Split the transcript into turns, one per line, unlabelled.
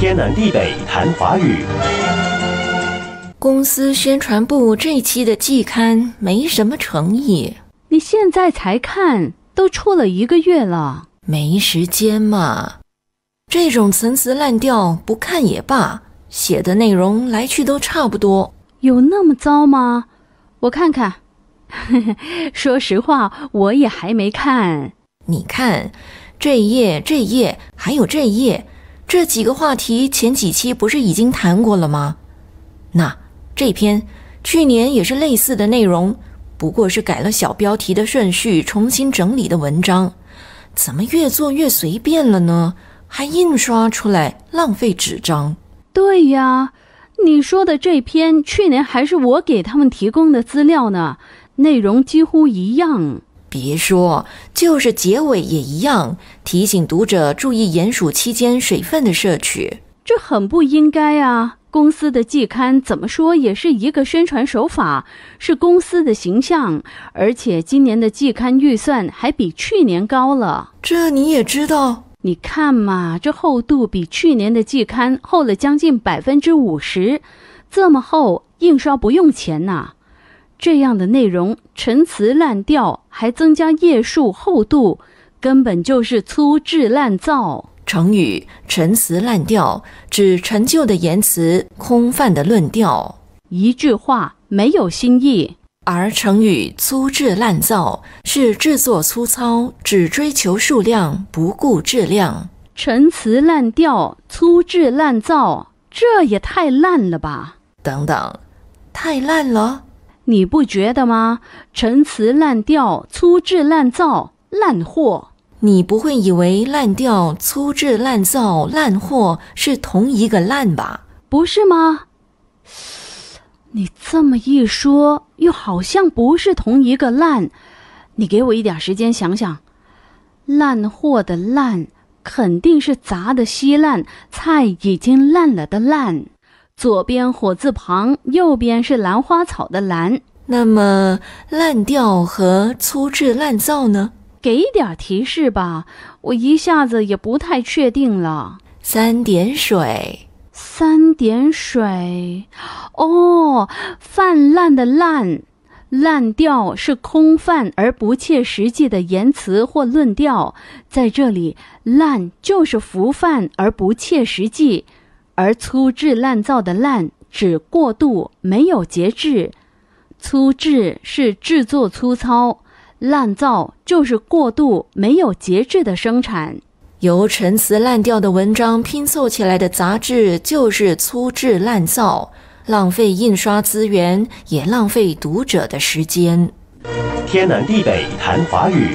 天南地北谈华语。公司宣传部这期的季刊没什么诚意，你现在才看，都出了一个月了，没时间嘛。这种陈词滥调不看也罢，写的内容来去都差不多，有那么糟吗？我看看，说实话，我也还没看。你看，这一页，这一页，还有这一页。这几个话题前几期不是已经谈过了吗？那这篇去年也是类似的内容，不过是改了小标题的顺序，重新整理的文章，怎么越做越随便了呢？还印刷出来浪费纸张。对呀，你说的这篇去年还是我给他们提供的资料呢，内容几乎一样。别说，就是结尾也一样，提醒读者注意鼹鼠期间水分的摄取，这很不应该啊！公司的季刊怎么说也是一个宣传手法，是公司的形象，而且今年的季刊预算还比去年高了，这你也知道。你看嘛，这厚度比去年的季刊厚了将近百分之五十，这么厚，印刷不用钱呐。这样的内容陈词滥调，还增加页数厚度，根本就是粗制滥造。成语“陈词滥调”指陈旧的言辞、空泛的论调，一句话没有新意；而成语“粗制滥造”是制作粗糙，只追求数量不顾质量。陈词滥调、粗制滥造，这也太烂了吧？等等，太烂了！你不觉得吗？陈词滥调、粗制滥造、烂货。你不会以为“烂调”“粗制滥造”“烂货”是同一个“烂”吧？不是吗？你这么一说，又好像不是同一个“烂”。你给我一点时间想想，“烂货”的“烂”肯定是砸的稀烂、菜已经烂了的“烂”。左边火字旁，右边是兰花草的兰。那么，滥调和粗制滥造呢？给一点提示吧，我一下子也不太确定了。三点水，三点水，哦，泛滥的滥，滥调是空泛而不切实际的言辞或论调，在这里，滥就是浮泛而不切实际。而粗制滥造的“滥”指过度、没有节制；粗制是制作粗糙，滥造就是过度、没有节制的生产。由陈词滥调的文章拼凑起来的杂志就是粗制滥造，浪费印刷资源，也浪费读者的时间。天南地北谈华语。